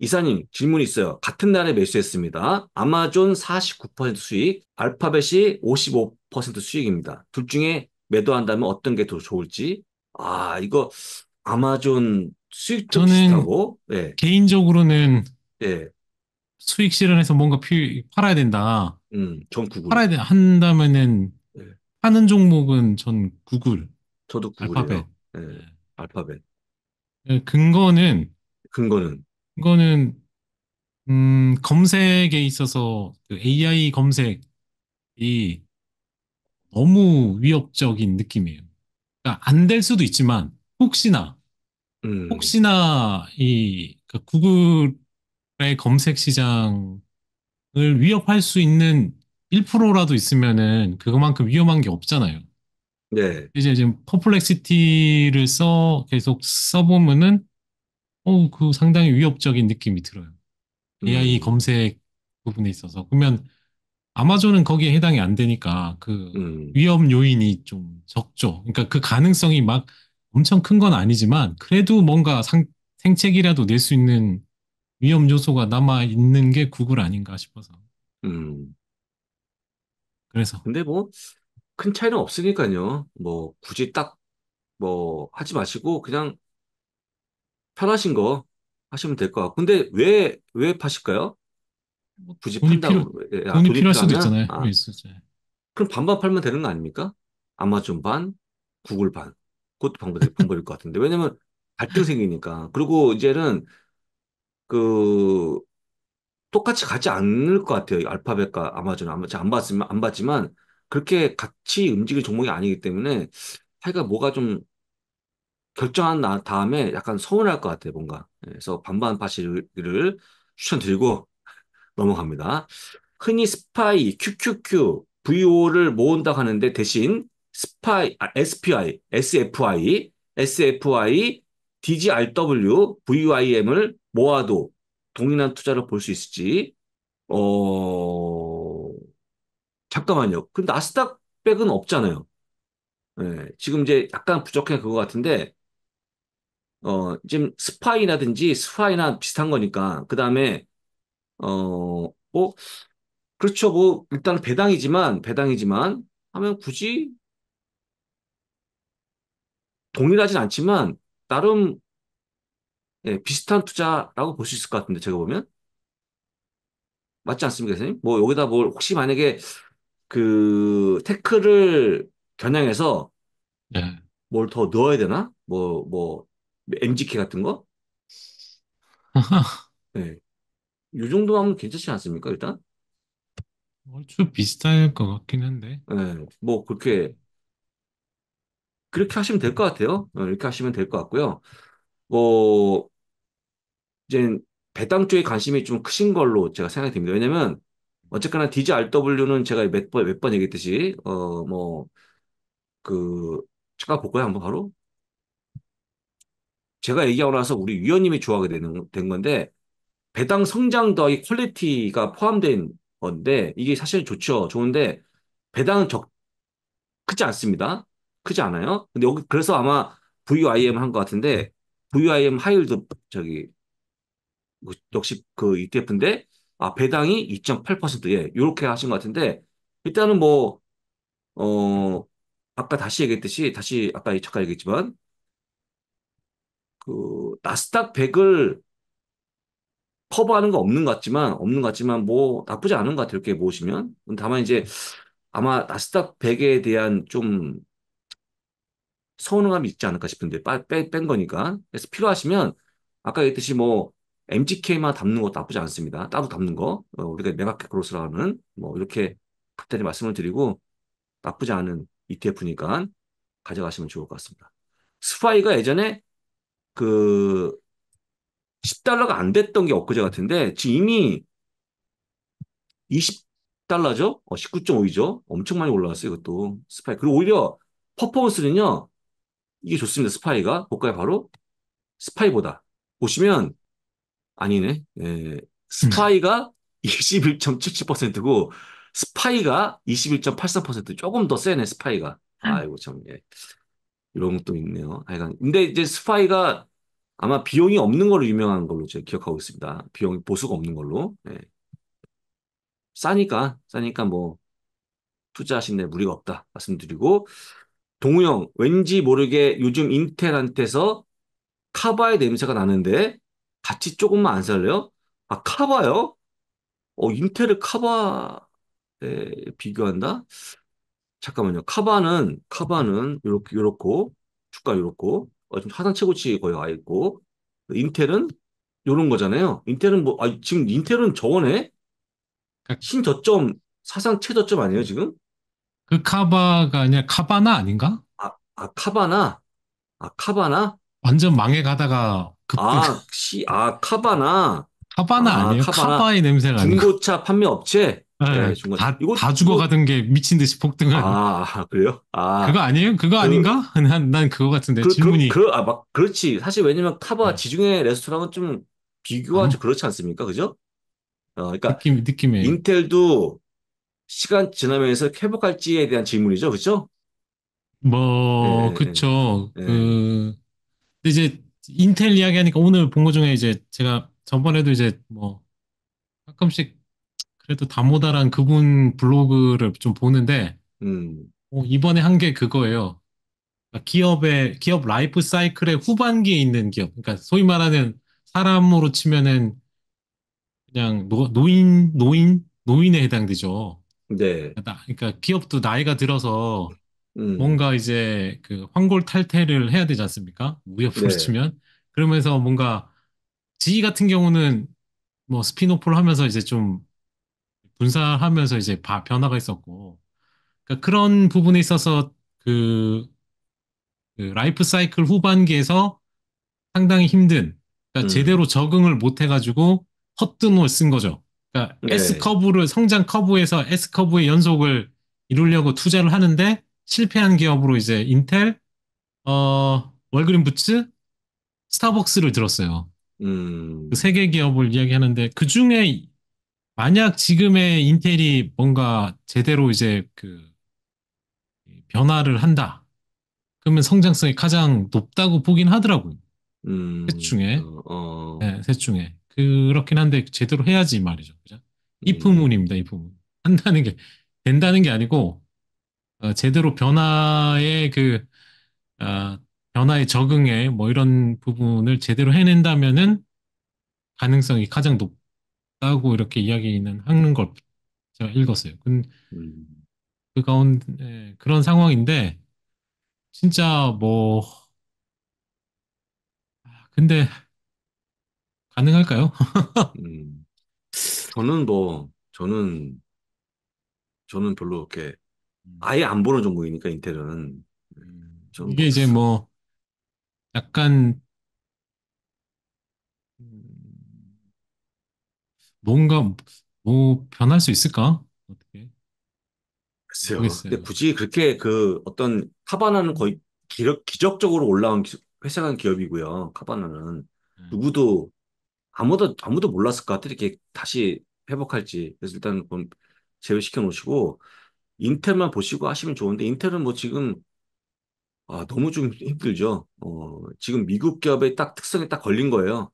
이사님 질문 이 있어요. 같은 날에 매수했습니다. 아마존 49% 수익, 알파벳이 55% 수익입니다. 둘 중에 매도한다면 어떤 게 더 좋을지. 아 이거 아마존 수익도 저는 비슷하고. 네. 개인적으로는 네. 수익 실현해서 뭔가 피, 팔아야 된다. 음, 전 구글. 팔아야 돼, 한다면은 네. 예. 파는 종목은 전 구글. 저도 구글이 알파벳. 네. 알파벳. 근거는 근거는 이거는 음, 검색에 있어서 그 AI 검색이 너무 위협적인 느낌이에요. 그러니까 안될 수도 있지만 혹시나 음. 혹시나 이 그러니까 구글의 검색 시장을 위협할 수 있는 1%라도 있으면은 그만큼 위험한 게 없잖아요. 네. 이제 지금 퍼플렉시티를 써 계속 써보면은 어, 그 상당히 위협적인 느낌이 들어요. AI 음, 검색 부분에 있어서. 그러면 아마존은 거기에 해당이 안 되니까 그 음, 위험 요인이 좀 적죠. 그러니까 그 가능성이 막 엄청 큰 건 아니지만 그래도 뭔가 상, 생책이라도 낼 수 있는 위험 요소가 남아 있는 게 구글 아닌가 싶어서. 음. 그래서 근데 뭐, 큰 차이는 없으니까요. 뭐, 굳이 딱, 뭐, 하지 마시고, 그냥 편하신 거 하시면 될 것 같고. 근데 왜, 왜 파실까요? 뭐 굳이 판다고. 예, 아, 돈이 필요할 수도 있잖아요. 아, 그럼 반반 팔면 되는 거 아닙니까? 아마존 반, 구글 반. 그것도 방법, 방법일 것 같은데. 왜냐면 갈등 생기니까. 그리고 이제는 그, 똑같이 가지 않을 것 같아요. 알파벳과 아마존, 아마존 안 봤으면, 안 봤지만, 그렇게 같이 움직일 종목이 아니기 때문에, 하여가 뭐가 좀 결정한 다음에 약간 서운할 것 같아요, 뭔가. 예, 그래서 반반파시를 추천드리고 넘어갑니다. 흔히 스파이, QQQ, VO를 모은다고 하는데 대신 스파이, 아, SPI, SFI, SFI, DGRW, VIM을 모아도 동일한 투자를 볼 수 있을지, 어, 잠깐만요. 근데 아스닥 백은 없잖아요. 예, 지금 이제 약간 부족해 그거 같은데, 어, 지금 스파이라든지 스파이나 비슷한 거니까, 그 다음에, 어, 뭐, 그렇죠. 뭐, 일단 배당이지만, 배당이지만, 하면 굳이 동일하진 않지만, 나름, 예, 비슷한 투자라고 볼 수 있을 것 같은데, 제가 보면. 맞지 않습니까, 선생님? 뭐, 여기다 뭘, 뭐 혹시 만약에, 그, 테크를 겨냥해서, 네. 뭘더 넣어야 되나? 뭐, 뭐, MGK 같은 거? 네. 요 정도 하면 괜찮지 않습니까, 일단? 얼추 비슷할 것 같긴 한데. 네. 뭐, 그렇게, 그렇게 하시면 될 것 같아요. 어, 이렇게 하시면 될 것 같고요. 뭐, 이제 배당 쪽에 관심이 좀 크신 걸로 제가 생각이 됩니다. 왜냐면, 어쨌거나 d j r w 는 제가 몇 번, 몇 번 얘기했듯이, 어, 뭐, 그, 잠깐 볼까요? 한번 바로? 제가 얘기하고 나서 우리 위원님이 좋아하게 되는, 된 건데, 배당 성장 더이 퀄리티가 포함된 건데, 이게 사실 좋죠. 좋은데, 배당은 적, 크지 않습니다. 크지 않아요? 근데 여기, 그래서 아마 VIM 한 것 같은데, VIM 하율도 저기, 그 역시 그 ETF인데, 아, 배당이 2.8%, 예, 요렇게 하신 것 같은데, 일단은 뭐, 어, 아까 다시 얘기했듯이, 다시 아까 잠깐 얘기했지만, 그 나스닥 100을 커버하는 거 없는 것 같지만 없는 것 같지만 뭐 나쁘지 않은 것 같아요. 이렇게 모시면 다만 이제 아마 나스닥 100에 대한 좀 서운함이 있지 않을까 싶은데 빼, 뺀 거니까 그래서 필요하시면 아까 얘기했듯이 뭐 MGK만 담는 것도 나쁘지 않습니다. 따로 담는 거 어, 우리가 메가켓 크로스라는 뭐 이렇게 간단히 말씀을 드리고 나쁘지 않은 ETF니까 가져가시면 좋을 것 같습니다. 스파이가 예전에 그 10달러가 안 됐던 게 엊그제 같은데 지금 이미 20달러죠? 어, 19.5이죠? 엄청 많이 올라왔어요, 이것도. 스파이. 그리고 오히려 퍼포먼스는요, 이게 좋습니다, 스파이가. 볼까요, 바로? 스파이보다. 보시면, 아니네. 예, 스파이가 21.77%고, 스파이가 21.83% 조금 더 세네, 스파이가. 음. 아이고, 참, 예. 이런 것도 있네요. 하여간. 아, 근데 이제 스파이가 아마 비용이 없는 걸로 유명한 걸로 제가 기억하고 있습니다. 비용이 보수가 없는 걸로. 네. 싸니까, 싸니까 뭐, 투자하신데 무리가 없다. 말씀드리고, 동우 형, 왠지 모르게 요즘 인텔한테서 카바의 냄새가 나는데, 같이 조금만 안 살래요? 아, 카바요? 어, 인텔을 카바에 비교한다? 잠깐만요. 카바는 카바는 요렇게 요렇고 주가 요렇고 어, 좀 하단 최고치 거의 와 있고 인텔은 요런 거잖아요. 인텔은 뭐 아, 지금 인텔은 저번에 그 신저점 사상 최저점 아니에요 지금? 그 카바가 아니라 카바나 아닌가? 아, 아 카바나 아 카바나 완전 망해가다가 급... 아시아 아, 카바나 카바나 아, 니에요 카바나. 카바의 냄새가 중고차 판매 업체 네, 네 다, 이거, 다 죽어가던 게 미친 듯이 폭등한. 아 그래요? 아 그거 아니에요? 그거 그, 아닌가? 난, 난 그거 같은데 그, 그 질문이. 그, 그, 아, 막 그렇지. 사실 왜냐면 카바 네. 지중해 레스토랑은 좀 비교가 어? 좀 그렇지 않습니까? 그죠? 어, 그러니까 느낌 느낌에 인텔도 시간 지나면서 회복할지에 대한 질문이죠, 그죠뭐 네, 그쵸. 네. 그 이제 인텔 이야기하니까 오늘 본 거 중에 이제 제가 저번에도 이제 뭐 가끔씩 그래도 다모다란 그분 블로그를 좀 보는데 음. 어, 이번에 한 게 그거예요. 그러니까 기업의 기업 라이프 사이클의 후반기에 있는 기업, 그러니까 소위 말하는 사람으로 치면은 그냥 노, 노인 노인 노인에 해당되죠. 네. 그러니까, 그러니까 기업도 나이가 들어서 음. 뭔가 이제 그 환골 탈태를 해야 되지 않습니까? 무협으로 네. 치면 그러면서 뭔가 지희 같은 경우는 뭐 스피노프를 하면서 이제 좀 분사하면서 이제 바, 변화가 있었고 그러니까 그런 부분에 있어서 그, 그 라이프 사이클 후반기에서 상당히 힘든 그러니까 음. 제대로 적응을 못 해가지고 헛뜬을 쓴 거죠. 그러니까 네. S 커브를 성장 커브에서 S 커브의 연속을 이루려고 투자를 하는데 실패한 기업으로 이제 인텔, 어, 월그린 부츠, 스타벅스를 들었어요. 음. 그 세개 기업을 이야기하는데 그 중에 만약 지금의 인텔이 뭔가 제대로 이제 그 변화를 한다. 그러면 성장성이 가장 높다고 보긴 하더라고요. 음, 셋 중에. 어, 어. 네, 셋 중에. 그렇긴 한데 제대로 해야지 말이죠. 그죠? 이프문입니다, 음. 이프문. 한다는 게, 된다는 게 아니고, 어, 제대로 변화의 그, 어, 변화에 적응에 뭐 이런 부분을 제대로 해낸다면은 가능성이 가장 높, 라고 이렇게 이야기는 하는 걸 제가 읽었어요. 근, 음. 그 가운데 예, 그런 상황인데 진짜 뭐 아, 근데 가능할까요? 음. 저는 뭐 저는 저는 별로 이렇게 음. 아예 안 보는 종목이니까 인텔은 는 음. 이게 이제 뭐 약간 뭔가 뭐 변할 수 있을까? 어떻게? 글쎄요. 모르겠어요. 근데 굳이 그렇게 그 어떤 카바나는 거의 기력, 기적적으로 올라온 기- 회사간 기업이고요. 카바나는 네. 누구도 아무도 아무도 몰랐을 것 같아. 이렇게 다시 회복할지. 그래서 일단 그건 제외시켜 놓으시고 인텔만 보시고 하시면 좋은데 인텔은 뭐 지금 아, 너무 좀 힘들죠. 어, 지금 미국 기업의 딱 특성에 딱 걸린 거예요.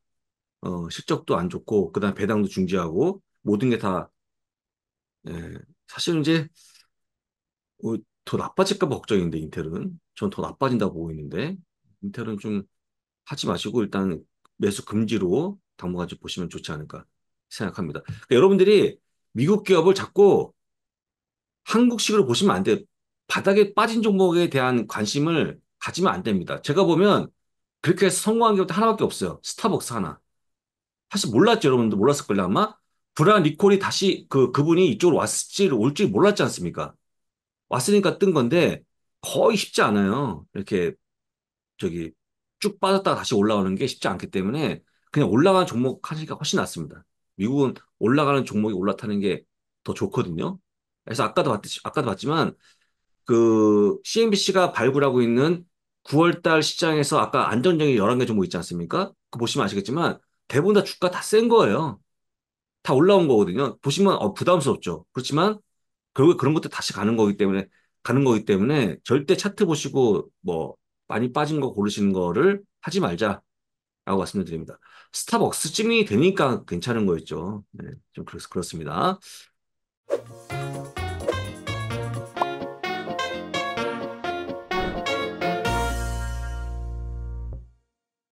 어, 실적도 안 좋고, 그 다음에 배당도 중지하고, 모든 게 다, 예, 사실 은 이제, 어, 더 나빠질까 봐 걱정인데, 인텔은. 전 더 나빠진다고 보고 있는데, 인텔은 좀 하지 마시고, 일단 매수 금지로 당분간 좀 보시면 좋지 않을까 생각합니다. 그러니까 여러분들이 미국 기업을 자꾸 한국식으로 보시면 안 돼요. 바닥에 빠진 종목에 대한 관심을 가지면 안 됩니다. 제가 보면 그렇게 성공한 기업도 하나밖에 없어요. 스타벅스 하나. 사실 몰랐죠. 여러분도 몰랐을 걸요. 아마 브라 니콜이 다시 그, 그분이 이쪽으로 왔을지, 올지 몰랐지 않습니까? 왔으니까 뜬 건데 거의 쉽지 않아요. 이렇게 저기 쭉 빠졌다가 다시 올라오는 게 쉽지 않기 때문에 그냥 올라가는 종목 하시기가 훨씬 낫습니다. 미국은 올라가는 종목이 올라타는 게 더 좋거든요. 그래서 아까도 봤듯이, 아까도 봤지만 그 CNBC가 발굴하고 있는 9월달 시장에서 아까 안전적인 11개 종목 있지 않습니까? 그 보시면 아시겠지만 대부분 다 주가 다 센 거예요. 다 올라온 거거든요. 보시면 어, 부담스럽죠. 그렇지만 결국 그런 것들 다시 가는 거기 때문에 가는 거기 때문에 절대 차트 보시고 뭐 많이 빠진 거 고르시는 거를 하지 말자라고 말씀드립니다. 스타벅스 찜이 되니까 괜찮은 거였죠. 네, 좀 그래서 그렇습니다.